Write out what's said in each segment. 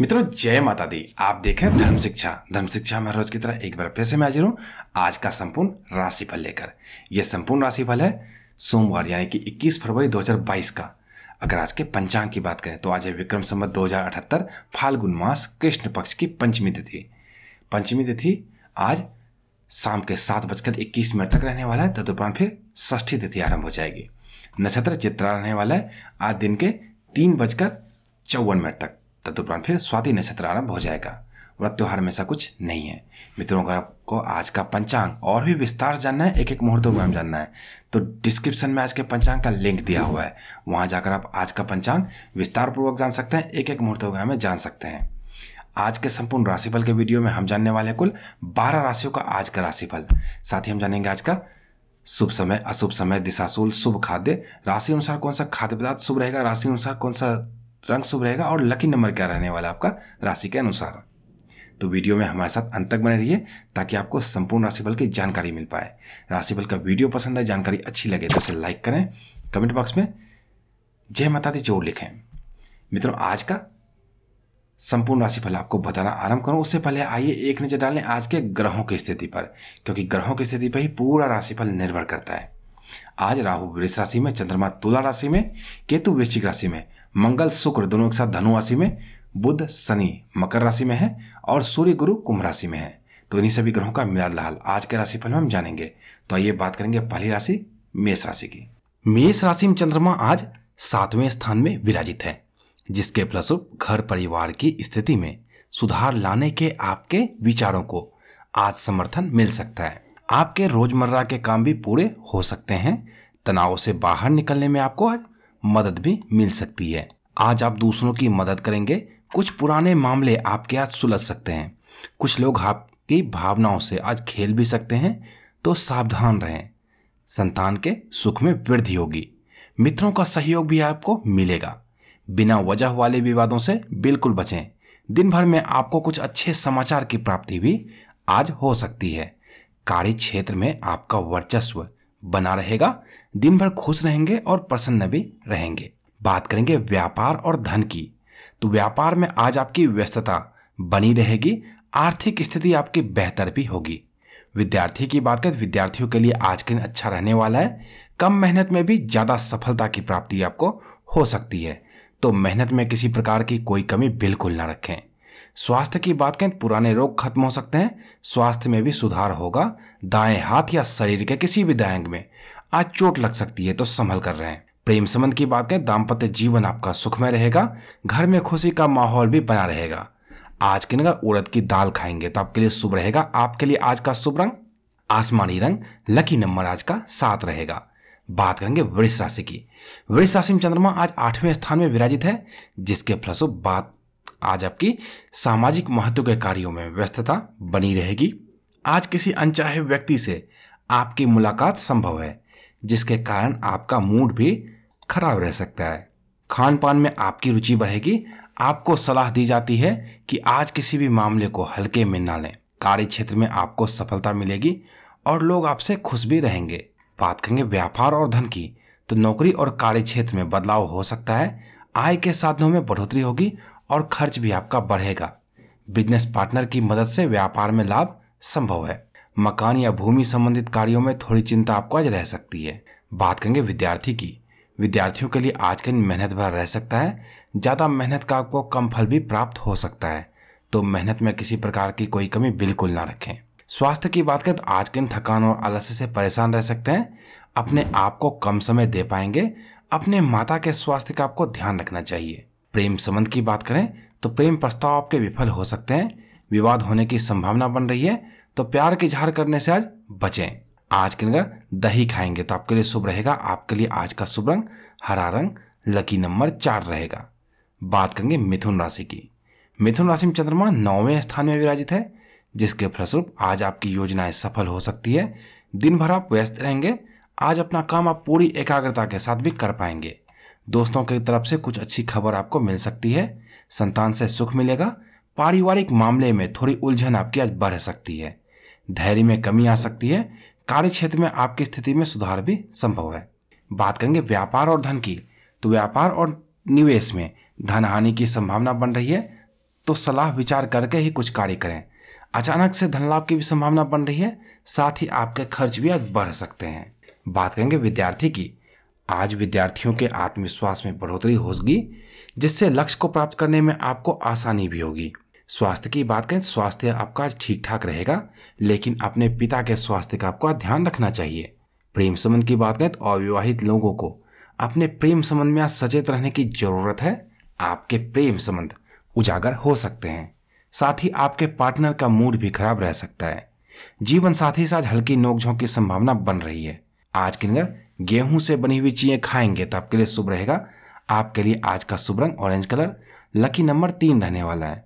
मित्रों जय माता दी आप देखें धर्म शिक्षा धर्म शिक्षा में रोज की तरह एक बार फिर से मैं हाजिर हूँ आज का संपूर्ण राशिफल लेकर यह संपूर्ण राशिफल है सोमवार यानी कि 21 फरवरी 2022 का अगर आज के पंचांग की बात करें तो आज है विक्रम संबत दो फाल्गुन मास कृष्ण पक्ष की पंचमी तिथि पंचमी तिथि आज शाम के सात बजकर इक्कीस मिनट तक रहने वाला है तदुपरांत फिर षष्ठी तिथि आरंभ हो जाएगी नक्षत्र चित्रा रहने वाला है आज दिन के तीन बजकर चौवन मिनट तक तदुपरांत तो फिर स्वाति नक्षत्र आरंभ हो जाएगा व्रत त्यौहार में ऐसा कुछ नहीं है मित्रों अगर आपको आज का पंचांग और भी विस्तार जानना है एक एक मुहूर्त में जानना है तो डिस्क्रिप्शन में आज के पंचांग का लिंक दिया हुआ है वहां जाकर आप आज का पंचांग विस्तार पूर्वक जान सकते हैं एक एक मुहूर्त में जान सकते हैं आज के संपूर्ण राशिफल के वीडियो में हम जानने वाले कुल बारह राशियों का आज का राशिफल साथ ही हम जानेंगे आज का शुभ समय अशुभ समय दिशाशूल शुभ खाद्य राशि अनुसार कौन सा खाद्य पदार्थ शुभ रहेगा राशि अनुसार कौन सा रंग शुभ रहेगा और लकी नंबर क्या रहने वाला आपका राशि के अनुसार तो वीडियो में हमारे साथ अंत तक बने रहिए ताकि आपको संपूर्ण राशिफल की जानकारी मिल पाए राशिफल का वीडियो पसंद आए जानकारी अच्छी लगे तो उसे लाइक करें कमेंट बॉक्स में जय माता दी जोर लिखें मित्रों आज का संपूर्ण राशिफल आपको बताना आरंभ करूं उससे पहले आइए एक नजर डालें आज के ग्रहों की स्थिति पर क्योंकि ग्रहों की स्थिति पर ही पूरा राशिफल निर्भर करता है आज राहु वृष राशि में चंद्रमा तुला राशि में केतु वृश्चिक राशि में मंगल शुक्र दोनों के साथ धनु राशि में बुध शनि मकर राशि में है और सूर्य गुरु कुंभ राशि में है तो इन्हीं सभी ग्रहों का मिलाद लाल आज के राशिफल में हम जानेंगे तो आइए बात करेंगे पहली राशि मेष राशि की मेष राशि में चंद्रमा आज सातवें स्थान में विराजित है जिसके फलस्वरूप घर परिवार की स्थिति में सुधार लाने के आपके विचारों को आज समर्थन मिल सकता है आपके रोजमर्रा के काम भी पूरे हो सकते हैं तनाव से बाहर निकलने में आपको आज मदद भी मिल सकती है आज आप दूसरों की मदद करेंगे कुछ पुराने मामले आपके आज सुलझ सकते हैं कुछ लोग आपकी भावनाओं से आज खेल भी सकते हैं तो सावधान रहें संतान के सुख में वृद्धि होगी मित्रों का सहयोग भी आपको मिलेगा बिना वजह वाले विवादों से बिल्कुल बचें दिन भर में आपको कुछ अच्छे समाचार की प्राप्ति भी आज हो सकती है कार्य क्षेत्र में आपका वर्चस्व बना रहेगा दिन भर खुश रहेंगे और प्रसन्न भी रहेंगे बात करेंगे व्यापार और धन की तो व्यापार में आज आपकी व्यस्तता बनी रहेगी आर्थिक स्थिति आपकी बेहतर भी होगी विद्यार्थी की बात करें विद्यार्थियों के लिए आज के दिन अच्छा रहने वाला है कम मेहनत में भी ज़्यादा सफलता की प्राप्ति आपको हो सकती है तो मेहनत में किसी प्रकार की कोई कमी बिल्कुल ना रखें स्वास्थ्य की बात करें तो पुराने रोग खत्म हो सकते हैं स्वास्थ्य में भी सुधार होगा दाएं हाथ या शरीर के किसी भी दायंग में आज चोट लग सकती है तो संभल कर रहे हैं प्रेम संबंध की बात करें दाम्पत्य जीवन आपका सुखमय रहेगा घर में खुशी का माहौल भी बना रहेगा आज की नगर उड़द की दाल खाएंगे तो आपके लिए शुभ रहेगा आपके लिए आज का शुभ रंग आसमानी रंग लकी नंबर आज का सात रहेगा बात करेंगे वृक्ष राशि की वृक्ष राशि में चंद्रमा आज आठवें स्थान में विराजित है जिसके फलस्वरूप बात आज आपकी सामाजिक महत्व के कार्यों में व्यस्तता बनी रहेगी आज किसी अनचाहे व्यक्ति से आपकी मुलाकात संभव है जिसके कारण आपका मूड भी खराब रह सकता है खान पान में आपकी रुचि बढ़ेगी आपको सलाह दी जाती है कि आज किसी भी मामले को हल्के में ना लें कार्य क्षेत्र में आपको सफलता मिलेगी और लोग आपसे खुश भी रहेंगे बात करेंगे व्यापार और धन की तो नौकरी और कार्य क्षेत्र में बदलाव हो सकता है आय के साधनों में बढ़ोतरी होगी और खर्च भी आपका बढ़ेगा बिजनेस पार्टनर की मदद से व्यापार में लाभ संभव है मकान या भूमि संबंधित कार्यों में थोड़ी चिंता आपको आज रह सकती है बात करेंगे विद्यार्थी की विद्यार्थियों के लिए आज का दिन मेहनत भर रह सकता है ज़्यादा मेहनत का आपको कम फल भी प्राप्त हो सकता है तो मेहनत में किसी प्रकार की कोई कमी बिल्कुल ना रखें स्वास्थ्य की बात करें तो आज के दिन थकान और आलस्य से परेशान रह सकते हैं अपने आप को कम समय दे पाएंगे अपने माता के स्वास्थ्य का आपको ध्यान रखना चाहिए प्रेम संबंध की बात करें तो प्रेम प्रस्ताव आपके विफल हो सकते हैं विवाद होने की संभावना बन रही है तो प्यार की झार करने से आज बचें आज के अंदर दही खाएंगे तो आपके लिए शुभ रहेगा आपके लिए आज का शुभ रंग हरा रंग लकी नंबर चार रहेगा बात करेंगे मिथुन राशि की मिथुन राशि में चंद्रमा नौवें स्थान में विराजित है जिसके फलस्वरूप आज आपकी योजनाएं सफल हो सकती है दिन भर आप व्यस्त रहेंगे आज अपना काम आप पूरी एकाग्रता के साथ भी कर पाएंगे दोस्तों की तरफ से कुछ अच्छी खबर आपको मिल सकती है संतान से सुख मिलेगा पारिवारिक मामले में थोड़ी उलझन आपकी आज बढ़ सकती है धैर्य में कमी आ सकती है कार्य क्षेत्र में आपकी स्थिति में सुधार भी संभव है बात करेंगे व्यापार और धन की तो व्यापार और निवेश में धन हानि की संभावना बन रही है तो सलाह विचार करके ही कुछ कार्य करें अचानक से धन लाभ की भी संभावना बन रही है साथ ही आपके खर्च भी आज बढ़ सकते हैं बात करेंगे विद्यार्थी की आज विद्यार्थियों के आत्मविश्वास में बढ़ोतरी होगी जिससे लक्ष्य को प्राप्त करने में आपको आसानी भी होगी स्वास्थ्य की बात करें स्वास्थ्य आपका ठीक ठाक रहेगा लेकिन अपने पिता के स्वास्थ्य का आपको ध्यान रखना चाहिए प्रेम संबंध की बात करें तो अविवाहित लोगों को अपने प्रेम संबंध में आज सचेत रहने की जरूरत है आपके प्रेम संबंध उजागर हो सकते हैं साथ ही आपके पार्टनर का मूड भी खराब रह सकता है जीवन साथी साथ हल्की नोकझोंक की संभावना बन रही है आज के दिन गेहूं से बनी हुई चीज़ें खाएंगे तो आपके लिए शुभ रहेगा आपके लिए आज का शुभ रंग ऑरेंज कलर लकी नंबर तीन रहने वाला है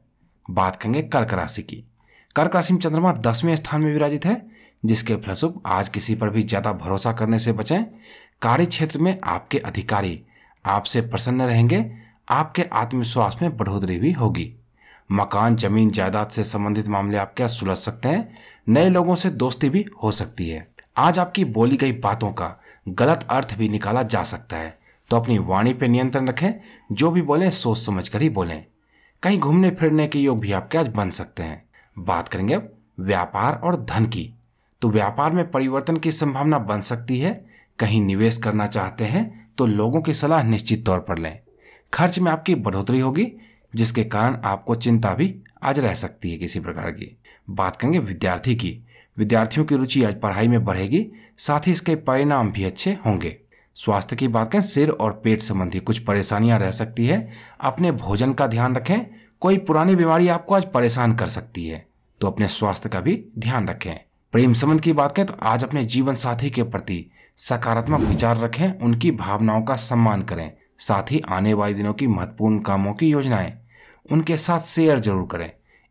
बात करेंगे कर्क राशि की कर्क राशि में चंद्रमा दसवें स्थान में विराजित है जिसके फलस्वरूप आज किसी पर भी ज़्यादा भरोसा करने से बचें कार्य क्षेत्र में आपके अधिकारी आपसे प्रसन्न रहेंगे आपके आत्मविश्वास में बढ़ोतरी भी होगी मकान जमीन जायदाद से संबंधित मामले आपके सुलझ सकते हैं नए लोगों से दोस्ती भी हो सकती है आज आपकी बोली गई बातों का गलत अर्थ भी निकाला जा सकता है तो अपनी वाणी पर नियंत्रण रखें जो भी बोलें सोच समझ कर ही बोलें कहीं घूमने फिरने के योग भी आपके आज बन सकते हैं बात करेंगे अब व्यापार और धन की तो व्यापार में परिवर्तन की संभावना बन सकती है कहीं निवेश करना चाहते हैं तो लोगों की सलाह निश्चित तौर पर लें खर्च में आपकी बढ़ोतरी होगी जिसके कारण आपको चिंता भी आज रह सकती है किसी प्रकार की बात करेंगे विद्यार्थी की विद्यार्थियों की रुचि आज पढ़ाई में बढ़ेगी साथ ही इसके परिणाम भी अच्छे होंगे स्वास्थ्य की बात करें सिर और पेट संबंधी कुछ परेशानियां रह सकती है अपने भोजन का ध्यान रखें कोई पुरानी बीमारी आपको आज परेशान कर सकती है तो अपने स्वास्थ्य का भी ध्यान रखें प्रेम संबंध की बात करें तो आज अपने जीवन साथी के प्रति सकारात्मक विचार रखें उनकी भावनाओं का सम्मान करें साथ ही आने वाले दिनों की महत्वपूर्ण कामों की योजनाएं उनके साथ शेयर जरूर करें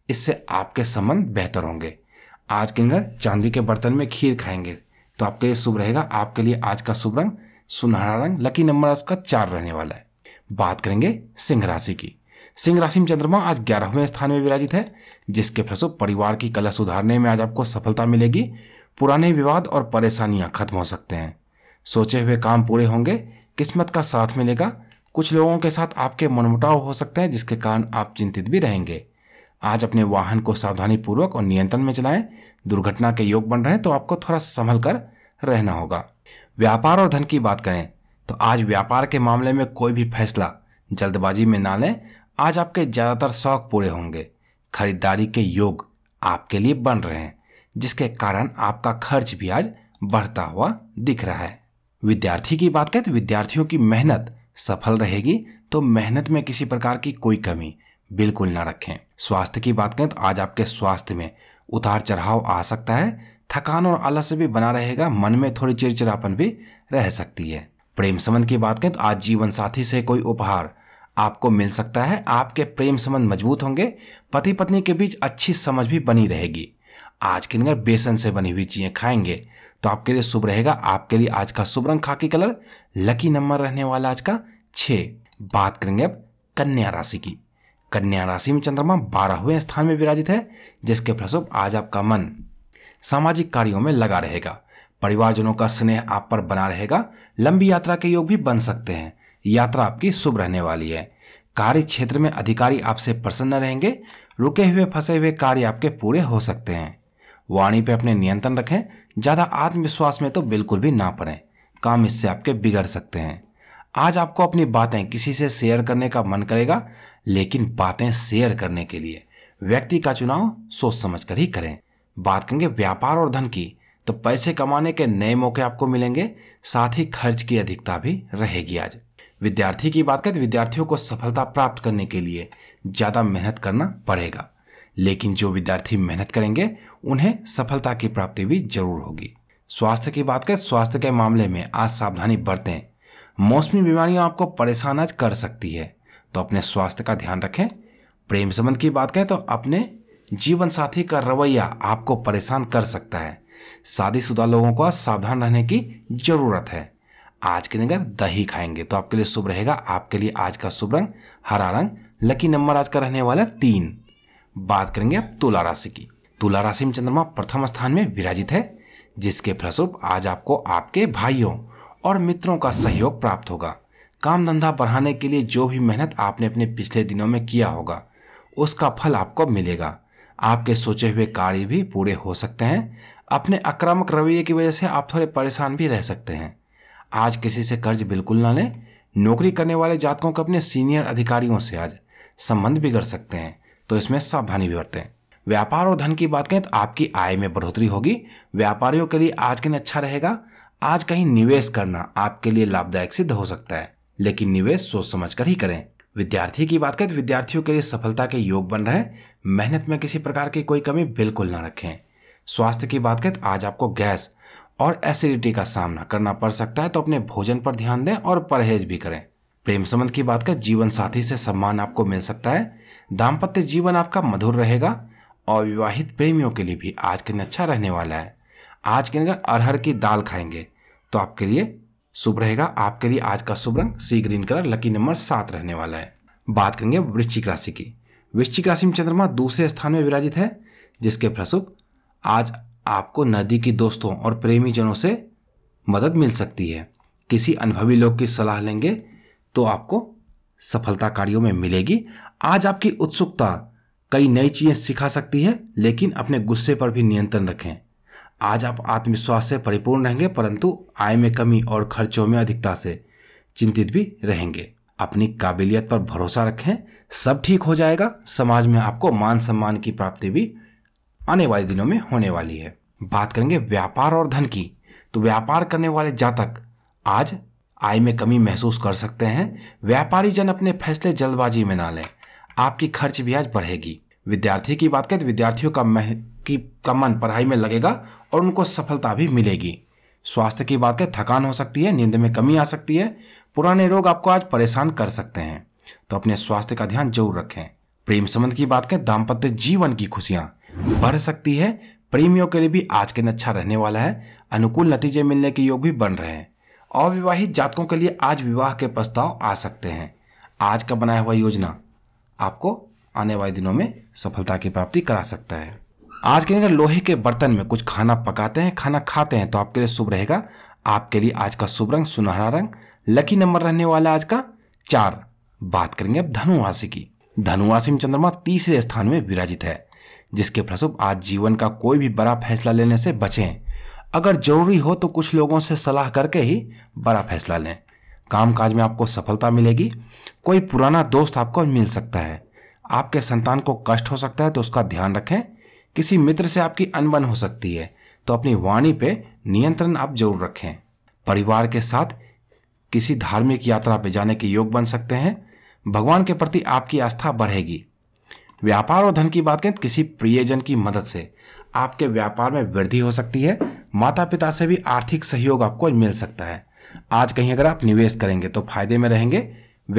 इससे आपके संबंध बेहतर होंगे आज के अंदर चांदी के बर्तन में खीर खाएंगे तो आपके लिए शुभ रहेगा आपके लिए आज का शुभ रंग सुनहरा रंग लकी नंबर उसका चार रहने वाला है बात करेंगे सिंह राशि की सिंह राशि में चंद्रमा आज ग्यारहवें स्थान में विराजित है जिसके फलस्वरूप परिवार की कला सुधारने में आज आपको सफलता मिलेगी पुराने विवाद और परेशानियां खत्म हो सकते हैं सोचे हुए काम पूरे होंगे किस्मत का साथ मिलेगा कुछ लोगों के साथ आपके मनमुटाव हो सकते हैं जिसके कारण आप चिंतित भी रहेंगे आज अपने वाहन को सावधानी पूर्वक और नियंत्रण में चलाएं दुर्घटना के योग बन रहे हैं तो आपको थोड़ा संभल कर रहना होगा व्यापार और धन की बात करें तो आज व्यापार के मामले में कोई भी फैसला जल्दबाजी में ना लें आज आपके ज़्यादातर शौक पूरे होंगे खरीदारी के योग आपके लिए बन रहे हैं जिसके कारण आपका खर्च भी आज बढ़ता हुआ दिख रहा है विद्यार्थी की बात करें तो विद्यार्थियों की मेहनत सफल रहेगी तो मेहनत में किसी प्रकार की कोई कमी बिल्कुल ना रखें स्वास्थ्य की बात करें तो आज आपके स्वास्थ्य में उतार चढ़ाव आ सकता है थकान और आलस्य भी बना रहेगा मन में थोड़ी चिड़चिड़ापन भी रह सकती है प्रेम संबंध की बात करें तो आज जीवन साथी से कोई उपहार आपको मिल सकता है आपके प्रेम संबंध मजबूत होंगे पति पत्नी के बीच अच्छी समझ भी बनी रहेगी आज के दिन बेसन से बनी हुई चीजें खाएंगे तो आपके लिए शुभ रहेगा आपके लिए आज का शुभ रंग खाकी कलर लकी नंबर रहने वाला आज का छे बात करेंगे अब कन्या राशि की कन्या राशि में चंद्रमा बारहवें स्थान में विराजित है जिसके फलस्वरूप आज आपका मन सामाजिक कार्यों में लगा रहेगा परिवारजनों का स्नेह आप पर बना रहेगा लंबी यात्रा के योग भी बन सकते हैं यात्रा आपकी शुभ रहने वाली है कार्य क्षेत्र में अधिकारी आपसे प्रसन्न रहेंगे रुके हुए फंसे हुए कार्य आपके पूरे हो सकते हैं वाणी पे अपने नियंत्रण रखें ज़्यादा आत्मविश्वास में तो बिल्कुल भी ना पड़े काम इससे आपके बिगड़ सकते हैं आज आपको अपनी बातें किसी से शेयर करने का मन करेगा लेकिन बातें शेयर करने के लिए व्यक्ति का चुनाव सोच समझ कर ही करें बात करेंगे व्यापार और धन की तो पैसे कमाने के नए मौके आपको मिलेंगे साथ ही खर्च की अधिकता भी रहेगी आज विद्यार्थी की बात करें तो विद्यार्थियों को सफलता प्राप्त करने के लिए ज़्यादा मेहनत करना पड़ेगा लेकिन जो विद्यार्थी मेहनत करेंगे उन्हें सफलता की प्राप्ति भी जरूर होगी स्वास्थ्य की बात करें स्वास्थ्य के मामले में आज सावधानी बरतें मौसमी बीमारियां आपको परेशान आज कर सकती है तो अपने स्वास्थ्य का ध्यान रखें प्रेम संबंध की बात करें तो अपने जीवन साथी का रवैया आपको परेशान कर सकता है शादीशुदा लोगों को सावधान रहने की जरूरत है आज के दिन अगर दही खाएंगे तो आपके लिए शुभ रहेगा आपके लिए आज का शुभ रंग हरा रंग लकी नंबर आज का रहने वाला तीन बात करेंगे आप तुला राशि की तुला राशि में चंद्रमा प्रथम स्थान में विराजित है जिसके फलस्वरूप आज आपको आपके भाइयों और मित्रों का सहयोग प्राप्त होगा काम धंधा बढ़ाने के लिए जो भी मेहनत आपने अपने पिछले दिनों में किया होगा उसका फल आपको मिलेगा आपके सोचे हुए कार्य भी पूरे हो सकते हैं अपने आक्रामक रवैये की वजह से आप थोड़े परेशान भी रह सकते हैं आज किसी से कर्ज बिल्कुल ना लें नौकरी करने वाले जातकों को अपने सीनियर अधिकारियों से आज संबंध बिगड़ सकते हैं तो इसमें सावधानी भी बरतें व्यापार और धन की बात करें तो आपकी आय में बढ़ोतरी होगी व्यापारियों के लिए आज के दिन अच्छा रहेगा आज कहीं निवेश करना आपके लिए लाभदायक सिद्ध हो सकता है लेकिन निवेश सोच समझ कर ही करें विद्यार्थी की बात करें तो विद्यार्थियों के लिए सफलता के योग बन रहे मेहनत में किसी प्रकार की कोई कमी बिल्कुल ना रखें स्वास्थ्य की बात करें तो आज आपको गैस और एसिडिटी का सामना करना पड़ सकता है तो अपने भोजन पर ध्यान दें और परहेज भी करें प्रेम संबंध की बात करें जीवन साथी से सम्मान आपको मिल सकता है दाम्पत्य जीवन आपका मधुर रहेगा और विवाहित प्रेमियों के लिए भी आज के दिन अच्छा रहने वाला है आज के दिन अरहर की दाल खाएंगे तो आपके लिए शुभ रहेगा आपके लिए आज का शुभ रंग sea green colour lucky number सात रहने वाला है बात करेंगे वृश्चिक राशि की वृश्चिक राशि में चंद्रमा दूसरे स्थान में विराजित है जिसके फलस्वरूप आज आपको नदी की दोस्तों और प्रेमीजनों से मदद मिल सकती है किसी अनुभवी लोग की सलाह लेंगे तो आपको सफलता कार्यों में मिलेगी आज आपकी उत्सुकता कई नई चीजें सिखा सकती है लेकिन अपने गुस्से पर भी नियंत्रण रखें आज आप आत्मविश्वास से परिपूर्ण रहेंगे परंतु आय में कमी और खर्चों में अधिकता से चिंतित भी रहेंगे अपनी काबिलियत पर भरोसा रखें सब ठीक हो जाएगा समाज में आपको मान सम्मान की प्राप्ति भी आने वाले दिनों में होने वाली है बात करेंगे व्यापार और धन की तो व्यापार करने वाले जातक आज आय में कमी महसूस कर सकते हैं व्यापारी जन अपने फैसले जल्दबाजी में ना लें आपकी खर्च भी आज बढ़ेगी विद्यार्थी की बात करें तो विद्यार्थियों का की का मन पढ़ाई में लगेगा और उनको सफलता भी मिलेगी स्वास्थ्य की बात है थकान हो सकती है नींद में कमी आ सकती है पुराने रोग आपको आज परेशान कर सकते हैं तो अपने स्वास्थ्य का ध्यान जरूर रखें प्रेम संबंध की बात करें दाम्पत्य जीवन की खुशियां बढ़ सकती है प्रेमियों के लिए भी आज के दिन अच्छा रहने वाला है अनुकूल नतीजे मिलने के योग भी बन रहे हैं अविवाहित जातकों के लिए आज विवाह के प्रस्ताव आ सकते हैं आज का बनाया हुआ योजना आपको आने वाले दिनों में सफलता की प्राप्ति करा सकता है आज के दिन लोहे के बर्तन में कुछ खाना पकाते हैं खाना खाते हैं तो आपके लिए शुभ रहेगा आपके लिए आज का शुभ रंग सुनहरा रंग लकी नंबर रहने वाला आज का चार बात करेंगे अब धनुराशि की धनुराशि में चंद्रमा तीसरे स्थान में विराजित है जिसके फलस्वरूप आज जीवन का कोई भी बड़ा फैसला लेने से बचें अगर जरूरी हो तो कुछ लोगों से सलाह करके ही बड़ा फैसला लें काम काज में आपको सफलता मिलेगी कोई पुराना दोस्त आपको मिल सकता है आपके संतान को कष्ट हो सकता है तो उसका ध्यान रखें किसी मित्र से आपकी अनबन हो सकती है तो अपनी वाणी पे नियंत्रण आप जरूर रखें परिवार के साथ किसी धार्मिक यात्रा पे जाने के योग बन सकते हैं भगवान के प्रति आपकी आस्था बढ़ेगी व्यापार और धन की बात करें तो किसी प्रियजन की मदद से आपके व्यापार में वृद्धि हो सकती है माता पिता से भी आर्थिक सहयोग आपको मिल सकता है आज कहीं अगर आप निवेश करेंगे तो फायदे में रहेंगे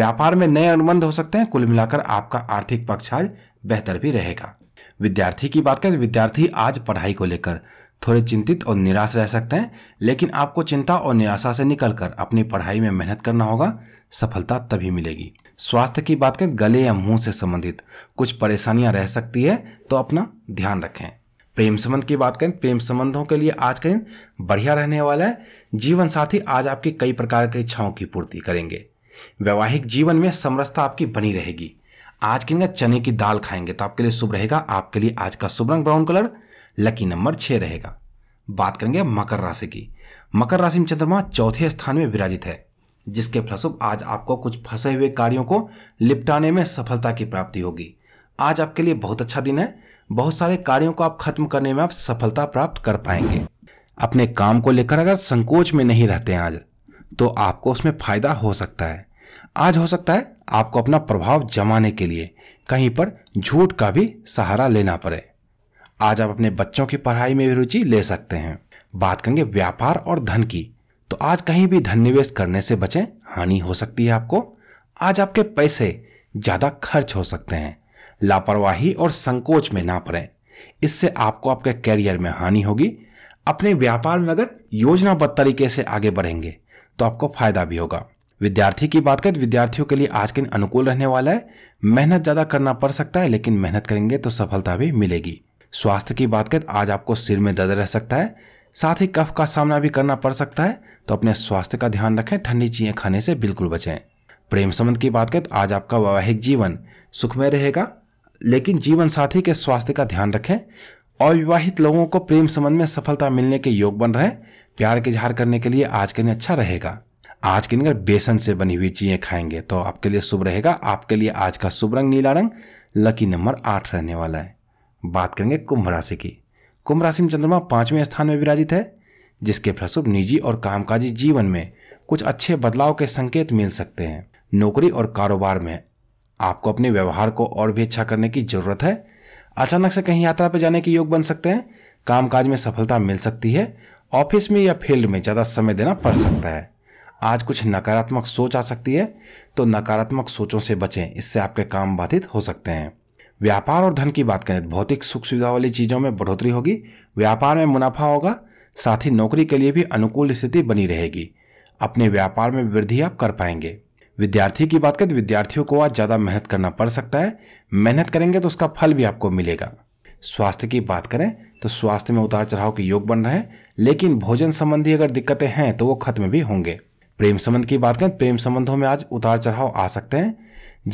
व्यापार में नए अनुबंध हो सकते हैं कुल मिलाकर आपका आर्थिक पक्ष आज बेहतर भी रहेगा विद्यार्थी की बात करें विद्यार्थी आज पढ़ाई को लेकर थोड़े चिंतित और निराश रह सकते हैं लेकिन आपको चिंता और निराशा से निकलकर अपनी पढ़ाई में मेहनत करना होगा सफलता तभी मिलेगी स्वास्थ्य की बात करें गले या मुंह से संबंधित कुछ परेशानियां रह सकती है तो अपना ध्यान रखें प्रेम संबंध की बात करें प्रेम संबंधों के लिए आज का दिन बढ़िया रहने वाला है जीवन साथी आज आपकी कई प्रकार की इच्छाओं की पूर्ति करेंगे वैवाहिक जीवन में समरसता आपकी बनी रहेगी आज के चने की दाल खाएंगे तो आपके लिए शुभ रहेगा आपके लिए आज का शुभ रंग ब्राउन कलर लकी नंबर छह रहेगा बात करेंगे मकर राशि की मकर राशि में चंद्रमा चौथे स्थान में विराजित है जिसके फलस्वरूप आज आपको कुछ फंसे हुए कार्यों को निपटाने में सफलता की प्राप्ति होगी आज आपके लिए बहुत अच्छा दिन है बहुत सारे कार्यों को आप खत्म करने में आप सफलता प्राप्त कर पाएंगे अपने काम को लेकर अगर संकोच में नहीं रहते हैं आज तो आपको उसमें फायदा हो सकता है आज हो सकता है आपको अपना प्रभाव जमाने के लिए कहीं पर झूठ का भी सहारा लेना पड़े आज आप अपने बच्चों की पढ़ाई में भी रुचि ले सकते हैं बात करेंगे व्यापार और धन की तो आज कहीं भी धन निवेश करने से बचें हानि हो सकती है आपको आज आपके पैसे ज्यादा खर्च हो सकते हैं लापरवाही और संकोच में ना पड़े इससे आपको आपके कैरियर में हानि होगी अपने व्यापार में अगर योजनाबद्ध तरीके से आगे बढ़ेंगे तो आपको फायदा भी होगा विद्यार्थी की बात करें तो विद्यार्थियों के लिए आज के दिन अनुकूल रहने वाला है मेहनत ज़्यादा करना पड़ सकता है लेकिन मेहनत करेंगे तो सफलता भी मिलेगी स्वास्थ्य की बात करें आज आपको सिर में दर्द रह सकता है साथ ही कफ का सामना भी करना पड़ सकता है तो अपने स्वास्थ्य का ध्यान रखें ठंडी चीज़ें खाने से बिल्कुल बचें प्रेम संबंध की बात करें तो आज आपका वैवाहिक जीवन सुखमय रहेगा लेकिन जीवन साथी के स्वास्थ्य का ध्यान रखें अविवाहित लोगों को प्रेम संबंध में सफलता मिलने के योग बन रहे प्यार के इजहार करने के लिए आज के दिन अच्छा रहेगा आज के दिन बेसन से बनी हुई चीज़ें खाएंगे तो आपके लिए शुभ रहेगा आपके लिए आज का शुभ रंग नीला रंग लकी नंबर आठ रहने वाला है बात करेंगे कुंभ राशि की कुंभ राशि में चंद्रमा पांचवें स्थान में विराजित है जिसके फलस्वरूप निजी और कामकाजी जीवन में कुछ अच्छे बदलाव के संकेत मिल सकते हैं नौकरी और कारोबार में आपको अपने व्यवहार को और भी अच्छा करने की जरूरत है अचानक से कहीं यात्रा पर जाने के योग बन सकते हैं कामकाज में सफलता मिल सकती है ऑफिस में या फील्ड में ज़्यादा समय देना पड़ सकता है आज कुछ नकारात्मक सोच आ सकती है तो नकारात्मक सोचों से बचें इससे आपके काम बाधित हो सकते हैं व्यापार और धन की बात करें तो भौतिक सुख सुविधा वाली चीज़ों में बढ़ोतरी होगी व्यापार में मुनाफा होगा साथ ही नौकरी के लिए भी अनुकूल स्थिति बनी रहेगी अपने व्यापार में वृद्धि आप कर पाएंगे विद्यार्थी की बात करें तो विद्यार्थियों को आज ज़्यादा मेहनत करना पड़ सकता है मेहनत करेंगे तो उसका फल भी आपको मिलेगा स्वास्थ्य की बात करें तो स्वास्थ्य में उतार चढ़ाव के योग बन रहे हैं लेकिन भोजन संबंधी अगर दिक्कतें हैं तो वो खत्म भी होंगे प्रेम संबंध की बात करें प्रेम संबंधों में आज उतार चढ़ाव आ सकते हैं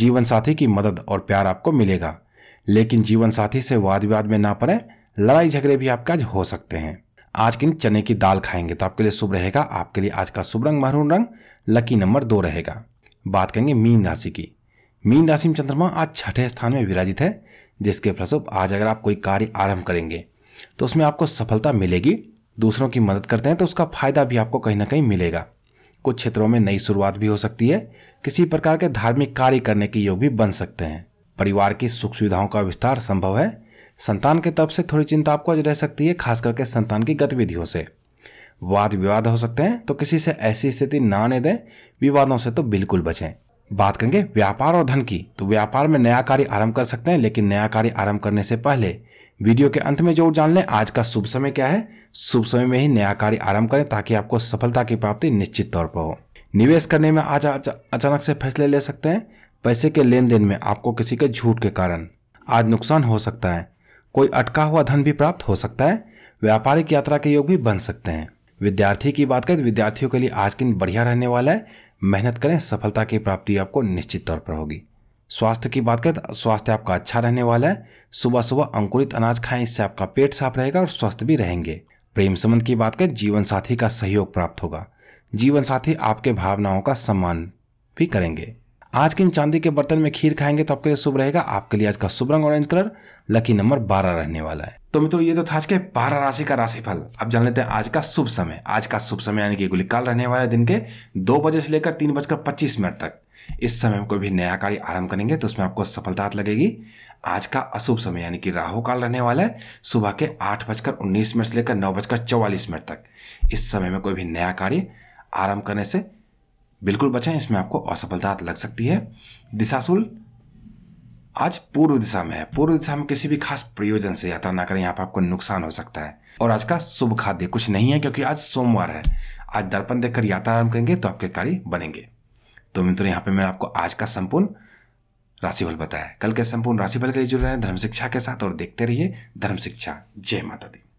जीवन साथी की मदद और प्यार आपको मिलेगा लेकिन जीवन साथी से वाद विवाद में ना पड़े लड़ाई झगड़े भी आपके आज हो सकते हैं आज किन चने की दाल खाएंगे तो आपके लिए शुभ रहेगा आपके लिए आज का शुभ रंग महरून रंग लकी नंबर दो रहेगा बात करेंगे मीन राशि की मीन राशि में चंद्रमा आज छठे स्थान में विराजित है जिसके फलस्वरूप आज अगर आप कोई कार्य आरंभ करेंगे तो उसमें आपको सफलता मिलेगी दूसरों की मदद करते हैं तो उसका फायदा भी आपको कहीं ना कहीं मिलेगा कुछ क्षेत्रों में नई शुरुआत भी हो सकती है किसी प्रकार के धार्मिक कार्य करने के योग भी बन सकते हैं परिवार की सुख सुविधाओं का विस्तार संभव है संतान के तरफ से थोड़ी चिंता आपको आज रह सकती है खास करके संतान की गतिविधियों से वाद विवाद हो सकते हैं तो किसी से ऐसी स्थिति ना आने दें विवादों से तो बिल्कुल बचें बात करेंगे व्यापार और धन की तो व्यापार में नया कार्य आरंभ कर सकते हैं लेकिन नया कार्य आरंभ करने से पहले वीडियो के अंत में जरूर जान लें आज का शुभ समय क्या है शुभ समय में ही नया कार्य आरंभ करें ताकि आपको सफलता की प्राप्ति निश्चित तौर पर हो निवेश करने में आज अचानक से फैसले ले सकते हैं पैसे के लेन देन में आपको किसी के झूठ के कारण आज नुकसान हो सकता है कोई अटका हुआ धन भी प्राप्त हो सकता है व्यापारिक यात्रा के योग भी बन सकते हैं विद्यार्थी की बात करें विद्यार्थियों के लिए आज दिन बढ़िया रहने वाला है मेहनत करें सफलता की प्राप्ति आपको निश्चित तौर पर होगी स्वास्थ्य की बात करें तो स्वास्थ्य आपका अच्छा रहने वाला है सुबह सुबह अंकुरित अनाज खाएं इससे आपका पेट साफ रहेगा और स्वस्थ भी रहेंगे प्रेम संबंध की बात करें जीवन साथी का सहयोग प्राप्त होगा जीवन साथी आपके भावनाओं का सम्मान भी करेंगे आज किन चांदी के बर्तन में खीर खाएंगे तो आपके लिए शुभ रहेगा आपके लिए आज का शुभ रंग ऑरेंज कलर लकी नंबर बारह रहने वाला है तो मित्रों ये तो था आज के बारह राशि का राशिफल अब जान लेते हैं आज का शुभ समय आज का शुभ समय यानी कि गुलिकाल रहने वाला दिन के दो बजे से लेकर तीन बजकर पच्चीस मिनट तक इस समय में कोई भी नया कार्य आरंभ करेंगे तो उसमें आपको सफलता लगेगी आज का अशुभ समय यानी कि राहु काल रहने वाला है सुबह के आठ बजकर उन्नीस मिनट से लेकर नौ बजकर चौवालीस मिनट तक इस समय में कोई भी नया कार्य आरंभ करने से बिल्कुल बचें इसमें आपको असफलता लग सकती है दिशाशुल आज पूर्व दिशा में है पूर्व दिशा में किसी भी खास प्रयोजन से यात्रा ना करें यहाँ पर आपको नुकसान हो सकता है और आज का शुभ खाद्य कुछ नहीं है क्योंकि आज सोमवार है आज दर्पण देखकर यात्रा आरंभ करेंगे तो आपके कार्य बनेंगे तो मित्रों यहाँ पे मैंने आपको आज का संपूर्ण राशिफल बताया कल के संपूर्ण राशिफल के लिए जुड़ रहे हैं धर्म शिक्षा के साथ और देखते रहिए धर्म शिक्षा जय माता दी